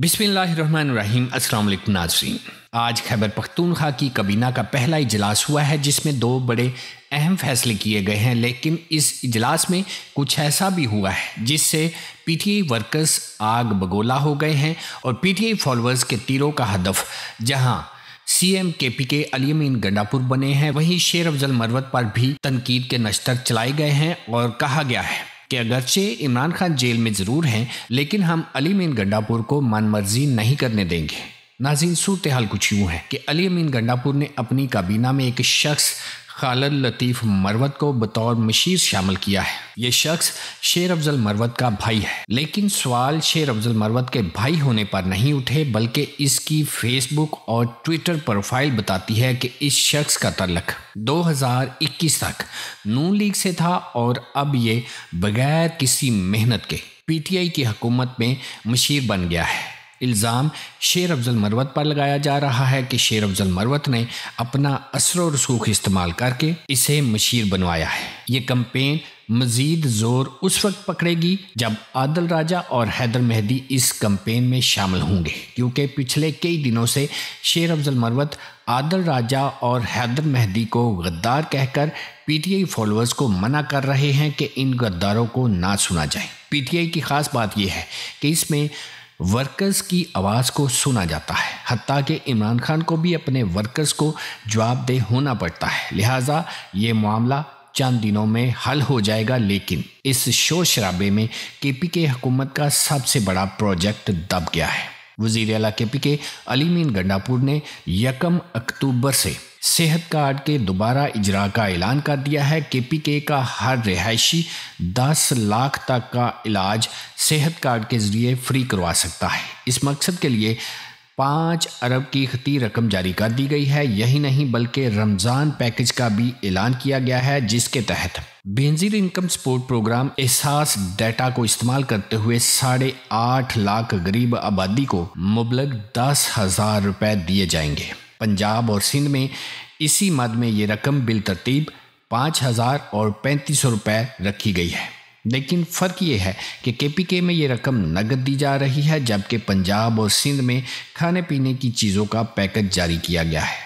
बिस्मिल्लाम अस्सलाम नाजरीन आज खैबर पख्तूनख्वा की कबीना का पहला इजलास हुआ है जिसमें दो बड़े अहम फैसले किए गए हैं लेकिन इस इजलास में कुछ ऐसा भी हुआ है जिससे पीटीआई वर्कर्स आग बगोला हो गए हैं और पीटीआई फॉलोअर्स के तीरों का हदफ जहां सीएम केपीके अलीमीन गंडापुर बने हैं वहीं शेर अफजल मरवत पर भी तनकीद के नश्तर चलाए गए हैं और कहा गया है कि अगरचे इमरान खान जेल में ज़रूर हैं लेकिन हम अली मीन गंडापुर को मनमर्जी नहीं करने देंगे नाजिन सूरत हाल कुछ यूँ है कि अली अमीन गंडापुर ने अपनी काबीना में एक शख्स खालद लतीफ़ मरवत को बतौर मशीर शामिल किया है ये शख्स शेर अफजल मरवत का भाई है लेकिन सवाल शेर अफजल मरवत के भाई होने पर नहीं उठे बल्कि इसकी फेसबुक और ट्विटर प्रोफाइल बताती है कि इस शख्स का तलक 2021 तक नू लीग से था और अब ये बगैर किसी मेहनत के पीटीआई की हुकूमत में मशीर बन गया है इल्ज़ाम शेर अफजल मरवत पर लगाया जा रहा है कि शेर अफजल मरवत ने अपना असर रसूख इस्तेमाल करके इसे मशीर बनवाया है ये कम्पेन मजीद जोर उस वक्त पकड़ेगी जब आदल राजा और हैदर मेहदी इस कम्पेन में शामिल होंगे क्योंकि पिछले कई दिनों से शेर अफजल मरवत आदल राजा और हैदर मेहदी को गद्दार कहकर पीटीआई फॉलोअर्स को मना कर रहे हैं कि इन गद्दारों को ना सुना जाए पीटीआई की खास बात यह है कि इसमें वर्कर्स की आवाज़ को सुना जाता है हती कि इमरान खान को भी अपने वर्कर्स को जवाबदेह होना पड़ता है लिहाजा ये मामला चंद दिनों में हल हो जाएगा लेकिन इस शोर शराबे में के पी के हकूमत का सबसे बड़ा प्रोजेक्ट दब गया है वजीर अला के पी के अलीमीन गंडापुर ने यकम अक्टूबर से सेहत कार्ड के दोबारा इजरा का ऐलान कर दिया है के पी के का हर रिहायशी दस लाख तक का इलाज सेहत कार्ड के ज़रिए फ्री करवा सकता है इस मकसद के लिए पाँच अरब की खती रकम जारी कर दी गई है यही नहीं बल्कि रमज़ान पैकेज का भी ऐलान किया गया है जिसके तहत Benazir income support programme Ehsaas data को इस्तेमाल करते हुए साढ़े आठ लाख गरीब आबादी को मुबलक दस हज़ार रुपये दिए जाएंगे पंजाब और सिंध में इसी मद में ये रकम बिल तरतीब पाँच हज़ार और पैंतीस सौ रुपये रखी गई है लेकिन फ़र्क ये है कि के पी के में ये रकम नकद दी जा रही है जबकि पंजाब और सिंध में खाने पीने की चीज़ों का पैकेज जारी किया गया है